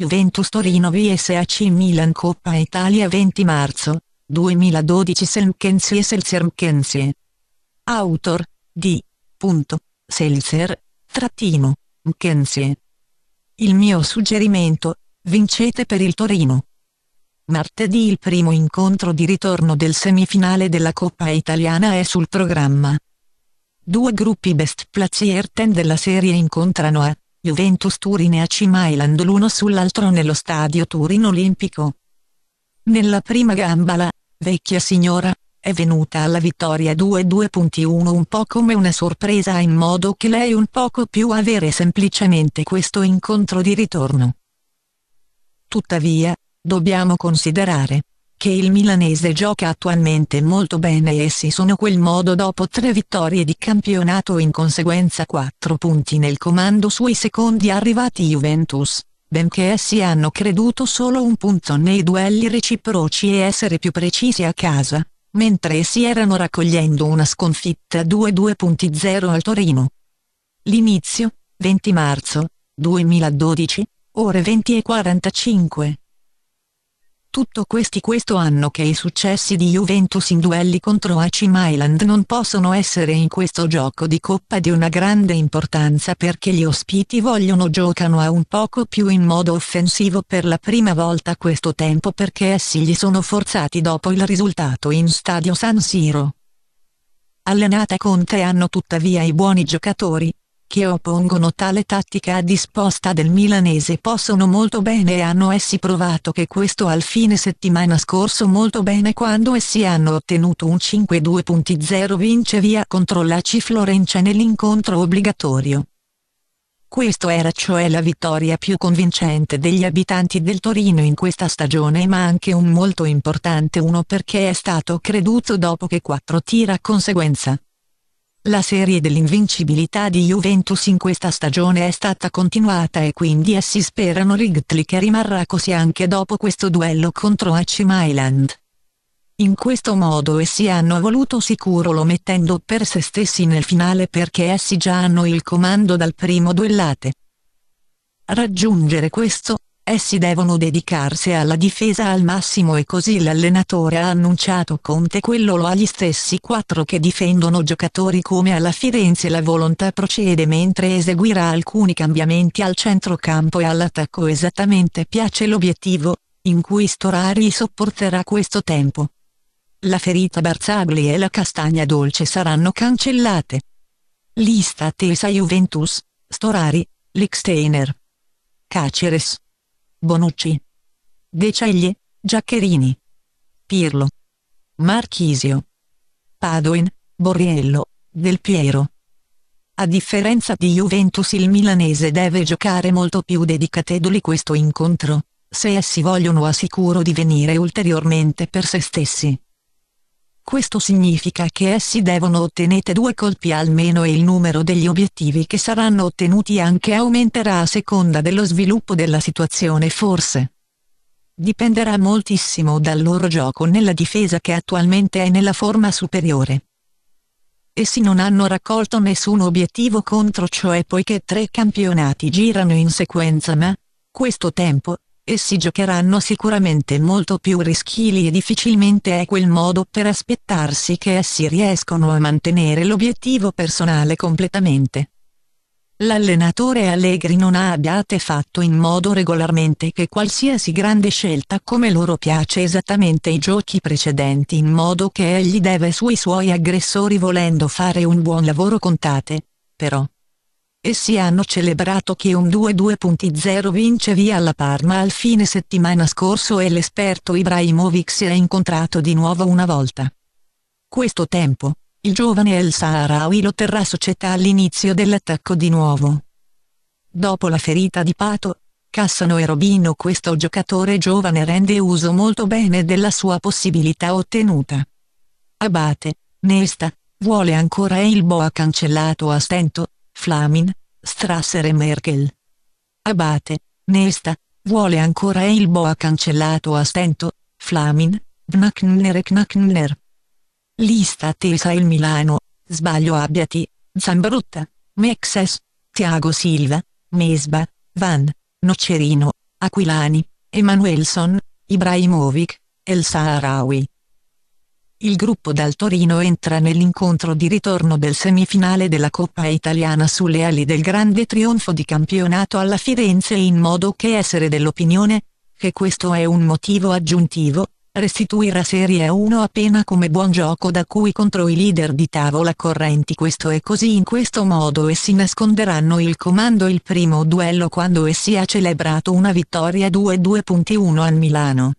Juventus Torino VSAC Milan Coppa Italia 20 marzo, 2012 Selmkensie Selzermkensie. Autor, di. Selzer, trattino, Mkensie. Il mio suggerimento, vincete per il Torino. Martedì il primo incontro di ritorno del semifinale della Coppa Italiana è sul programma. Due gruppi best player ten della serie incontrano a Juventus Turin e AC Mailand l'uno sull'altro nello stadio Turin Olimpico. Nella prima gamba la vecchia signora è venuta alla vittoria 2-2.1 un po' come una sorpresa in modo che lei un poco più avere semplicemente questo incontro di ritorno. Tuttavia, dobbiamo considerare che il milanese gioca attualmente molto bene e essi sono quel modo dopo tre vittorie di campionato in conseguenza quattro punti nel comando sui secondi arrivati Juventus, benché essi hanno creduto solo un punto nei duelli reciproci e essere più precisi a casa, mentre essi erano raccogliendo una sconfitta 2-2.0 al Torino. L'inizio, 20 marzo, 2012, ore 20 e 45 tutto questi questo anno che i successi di Juventus in duelli contro AC Mailand non possono essere in questo gioco di Coppa di una grande importanza perché gli ospiti vogliono giocano a un poco più in modo offensivo per la prima volta questo tempo perché essi gli sono forzati dopo il risultato in stadio San Siro. Allenata Conte hanno tuttavia i buoni giocatori, che oppongono tale tattica a disposta del milanese possono molto bene e hanno essi provato che questo al fine settimana scorso molto bene quando essi hanno ottenuto un 5-2.0 vince via contro la C Florencia nell'incontro obbligatorio. Questo era cioè la vittoria più convincente degli abitanti del Torino in questa stagione ma anche un molto importante uno perché è stato creduto dopo che quattro tira a conseguenza. La serie dell'invincibilità di Juventus in questa stagione è stata continuata e quindi essi sperano Rigtli che rimarrà così anche dopo questo duello contro AC Mailand. In questo modo essi hanno voluto sicuro lo mettendo per se stessi nel finale perché essi già hanno il comando dal primo duellate. Raggiungere questo, essi eh devono dedicarsi alla difesa al massimo e così l'allenatore ha annunciato Conte quello lo ha gli stessi quattro che difendono giocatori come alla Firenze la volontà procede mentre eseguirà alcuni cambiamenti al centrocampo e all'attacco esattamente piace l'obiettivo, in cui Storari sopporterà questo tempo. La ferita Barzagli e la castagna dolce saranno cancellate. Lista attesa Juventus, Storari, Licksteiner. Caceres Bonucci. De Ceglie, Giaccherini. Pirlo. Marchisio. Padoin, Borriello, Del Piero. A differenza di Juventus il milanese deve giocare molto più dedicatedoli questo incontro, se essi vogliono a sicuro venire ulteriormente per se stessi. Questo significa che essi devono ottenere due colpi almeno e il numero degli obiettivi che saranno ottenuti anche aumenterà a seconda dello sviluppo della situazione forse. Dipenderà moltissimo dal loro gioco nella difesa che attualmente è nella forma superiore essi non hanno raccolto nessun obiettivo contro cioè poiché tre campionati girano in sequenza ma, questo tempo, essi giocheranno sicuramente molto più rischili e difficilmente è quel modo per aspettarsi che essi riescono a mantenere l'obiettivo personale completamente. L'allenatore Allegri non ha abbiate fatto in modo regolarmente che qualsiasi grande scelta come loro piace esattamente i giochi precedenti in modo che egli deve sui suoi aggressori volendo fare un buon lavoro contate, però Essi hanno celebrato che un 2-2.0 vince via alla Parma al fine settimana scorso e l'esperto Ibrahimovic si è incontrato di nuovo una volta. Questo tempo, il giovane El Saharawi lo terrà società all'inizio dell'attacco di nuovo. Dopo la ferita di Pato, Cassano e Robino questo giocatore giovane rende uso molto bene della sua possibilità ottenuta. Abate, Nesta, vuole ancora e il Boa cancellato a stento, Flamin, Strasser e Merkel. Abate, Nesta, vuole ancora il boa cancellato a stento, Flamin, Knackner e Knackner. Lista tesa il Milano, sbaglio abbiati, Zambrutta, Mexes, Tiago Silva, Mesba, Van, Nocerino, Aquilani, Emanuelson, Ibrahimovic, El Saharawi il gruppo dal Torino entra nell'incontro di ritorno del semifinale della Coppa Italiana sulle ali del grande trionfo di campionato alla Firenze in modo che essere dell'opinione, che questo è un motivo aggiuntivo, restituirà Serie 1 appena come buon gioco da cui contro i leader di tavola correnti questo è così in questo modo e si nasconderanno il comando il primo duello quando essi ha celebrato una vittoria 2-2.1 al Milano.